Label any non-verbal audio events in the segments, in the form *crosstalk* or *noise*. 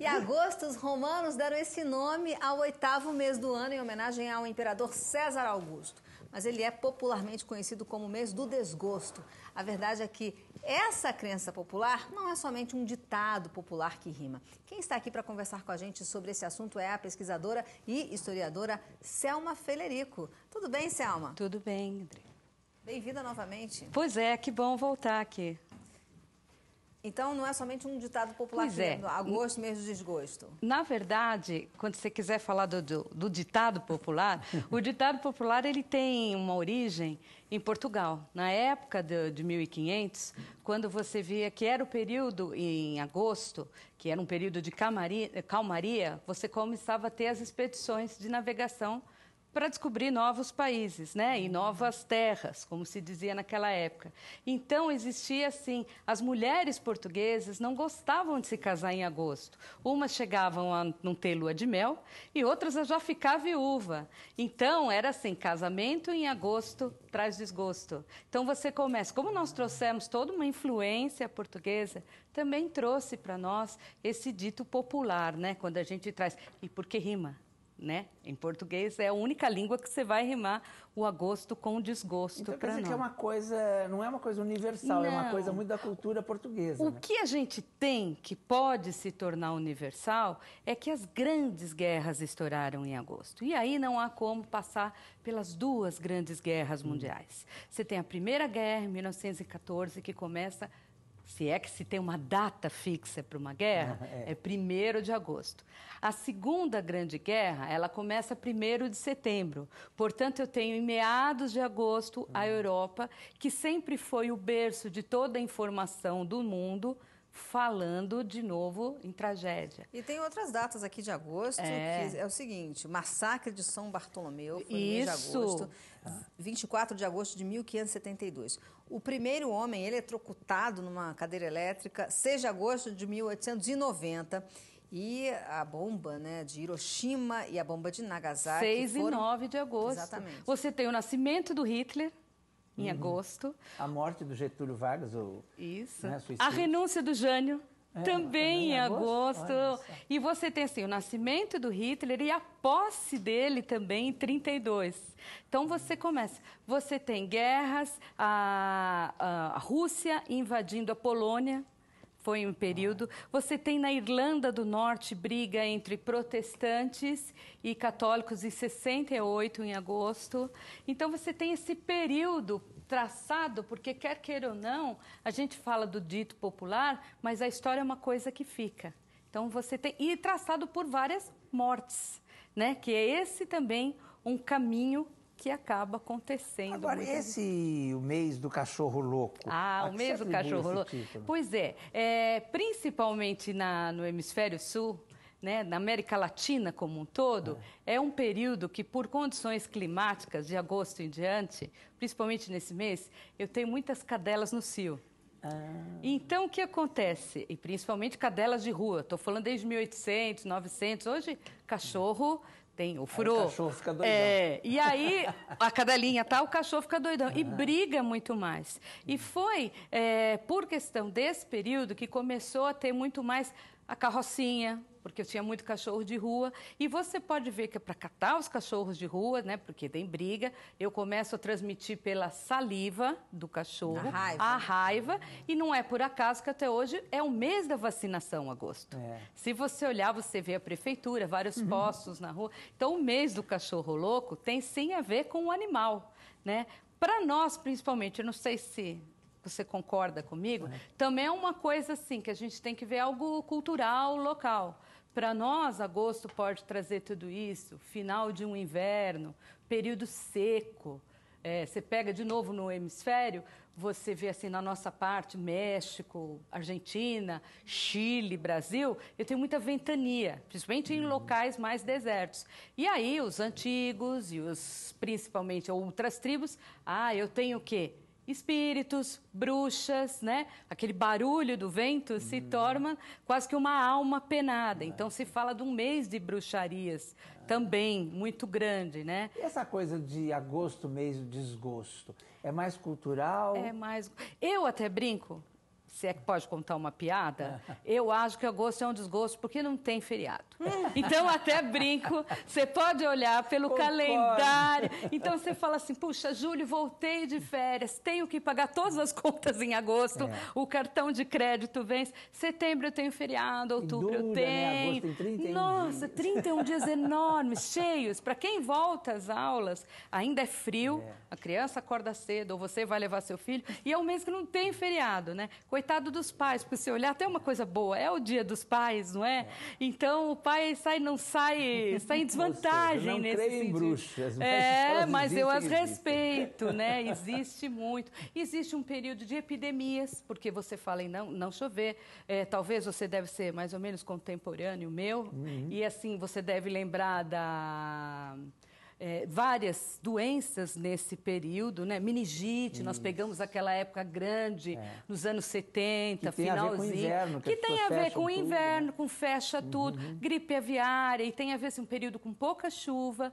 E agosto, os romanos deram esse nome ao oitavo mês do ano em homenagem ao imperador César Augusto. Mas ele é popularmente conhecido como mês do desgosto. A verdade é que essa crença popular não é somente um ditado popular que rima. Quem está aqui para conversar com a gente sobre esse assunto é a pesquisadora e historiadora Selma Felerico. Tudo bem, Selma? Tudo bem, André. Bem-vinda novamente. Pois é, que bom voltar aqui. Então não é somente um ditado popular pois que é. agosto, mês do desgosto. Na verdade, quando você quiser falar do, do, do ditado popular, o *laughs* ditado popular ele tem uma origem em Portugal. Na época de, de 1500, quando você via que era o período em agosto, que era um período de calmaria você começava a ter as expedições de navegação para descobrir novos países, né, e novas terras, como se dizia naquela época. Então existia assim, as mulheres portuguesas não gostavam de se casar em agosto. Umas chegavam a não ter lua de mel e outras a já ficar viúva. Então era assim, casamento em agosto traz desgosto. Então você começa, como nós trouxemos toda uma influência portuguesa, também trouxe para nós esse dito popular, né, quando a gente traz e por que rima né? Em português é a única língua que você vai rimar o agosto com desgosto então, para nós. que é uma coisa, não é uma coisa universal, não. é uma coisa muito da cultura portuguesa. O né? que a gente tem que pode se tornar universal é que as grandes guerras estouraram em agosto. E aí não há como passar pelas duas grandes guerras hum. mundiais. Você tem a Primeira Guerra em 1914 que começa se é que se tem uma data fixa para uma guerra, *laughs* é 1 é de agosto. A Segunda Grande Guerra, ela começa 1 de setembro. Portanto, eu tenho em meados de agosto a hum. Europa, que sempre foi o berço de toda a informação do mundo, falando de novo em tragédia. E tem outras datas aqui de agosto, é, é o seguinte, massacre de São Bartolomeu, foi Isso. agosto, 24 de agosto de 1572. O primeiro homem eletrocutado numa cadeira elétrica, 6 de agosto de 1890, e a bomba né, de Hiroshima e a bomba de Nagasaki. 6 foram... e 9 de agosto. Exatamente. Você tem o nascimento do Hitler, em uhum. agosto. A morte do Getúlio Vargas, o isso. Né, a renúncia do Jânio. É, também em agosto. agosto. E você tem assim, o nascimento do Hitler e a posse dele também em 32. Então você começa. Você tem guerras, a, a Rússia invadindo a Polônia, foi um período. Você tem na Irlanda do Norte briga entre protestantes e católicos em 68, em agosto. Então você tem esse período traçado, porque quer queira ou não, a gente fala do dito popular, mas a história é uma coisa que fica. Então você tem e traçado por várias mortes, né? Que é esse também um caminho que acaba acontecendo. Agora, esse o mês do cachorro louco. Ah, o mês do cachorro louco. Pois é, é principalmente na, no hemisfério sul, né, na América Latina como um todo, é. é um período que, por condições climáticas, de agosto em diante, principalmente nesse mês, eu tenho muitas cadelas no cio. Ah. Então, o que acontece? E principalmente cadelas de rua. Estou falando desde 1800, 900. Hoje, cachorro tem o furô. o cachorro fica doidão. É, e aí a cadelinha tá, o cachorro fica doidão. E briga muito mais. E uhum. foi é, por questão desse período que começou a ter muito mais a carrocinha, porque eu tinha muito cachorro de rua. E você pode ver que é para catar os cachorros de rua, né, porque tem briga, eu começo a transmitir pela saliva do cachorro a raiva. A né? raiva e não é por acaso que até hoje é o mês da vacinação, agosto. É. Se você olhar, você vê a prefeitura, vários uhum. postos na rua. Então, o mês do cachorro louco tem sim a ver com o animal, né? Para nós, principalmente, eu não sei se você concorda comigo, é. também é uma coisa assim que a gente tem que ver algo cultural, local. Para nós, agosto pode trazer tudo isso, final de um inverno, período seco. É, você pega de novo no hemisfério, você vê assim na nossa parte, México, Argentina, Chile, Brasil, eu tenho muita ventania, principalmente em uhum. locais mais desertos. E aí os antigos e os principalmente outras tribos, ah, eu tenho o quê? espíritos, bruxas, né? Aquele barulho do vento se hum. torna quase que uma alma penada. Então se fala de um mês de bruxarias ah. também muito grande, né? E essa coisa de agosto mês do desgosto é mais cultural? É mais. Eu até brinco se é que pode contar uma piada, *laughs* eu acho que agosto é um desgosto porque não tem feriado. *laughs* É. Então, até brinco, você pode olhar pelo Concordo. calendário. Então, você fala assim: puxa, julho, voltei de férias, tenho que pagar todas as contas em agosto, é. o cartão de crédito vence. Setembro eu tenho feriado, outubro dura, eu né? tenho. Né? Agosto, 31 Nossa, 31 dias enormes, *laughs* cheios. Para quem volta às aulas, ainda é frio, é. a criança acorda cedo, ou você vai levar seu filho, e é um mês que não tem feriado, né? coitado dos pais, porque se olhar, tem uma coisa boa, é o dia dos pais, não é? é. Então o pai sai, não sai, *laughs* sai em desvantagem seja, não nesse creio sentido. Em bruxas, mas né? é, *laughs* mas eu as respeito, né? *laughs* Existe muito. Existe um período de epidemias, porque você fala em não, não chover. É, talvez você deve ser mais ou menos contemporâneo meu. Uhum. E assim, você deve lembrar da é, várias doenças nesse período, né? Meningite, Isso. nós pegamos aquela época grande, é. nos anos 70, que finalzinho. Inverno, que, que tem a ver com o inverno, com fecha tudo, uhum. gripe aviária, e tem a ver assim, um período com pouca chuva,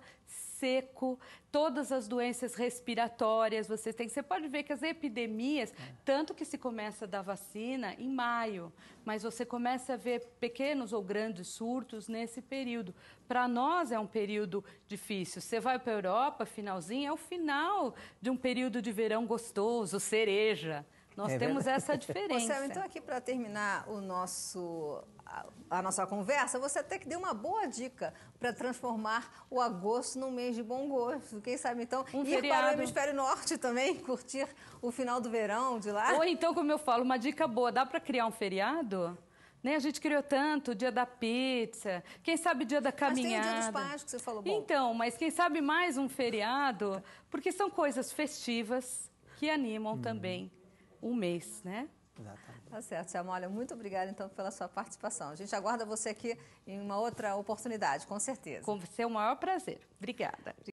seco, todas as doenças respiratórias, você tem. Você pode ver que as epidemias, é. tanto que se começa da vacina em maio, mas você começa a ver pequenos ou grandes surtos nesse período. Para nós é um período difícil. Você vai para a Europa, finalzinho, é o final de um período de verão gostoso, cereja. Nós é temos verdade. essa *laughs* diferença. Marcelo, então aqui para terminar o nosso a, a, nossa conversa, você até que deu uma boa dica para transformar o agosto num mês de bom gosto. Quem sabe então um ir feriado. para o hemisfério norte também, *laughs* curtir o final do verão de lá. Ou então, como eu falo, uma dica boa, dá para criar um feriado? Né? A gente criou tanto, o dia da pizza, quem sabe o dia da caminhada. Mas tem o dia dos pais que você falou. Bom. Então, mas quem sabe mais um feriado, porque são coisas festivas que animam hum. também um mês, né? Exatamente. Tá certo, Selma. muito obrigada então pela sua participação. A gente aguarda você aqui em uma outra oportunidade, com certeza. Com seu é maior prazer. Obrigada.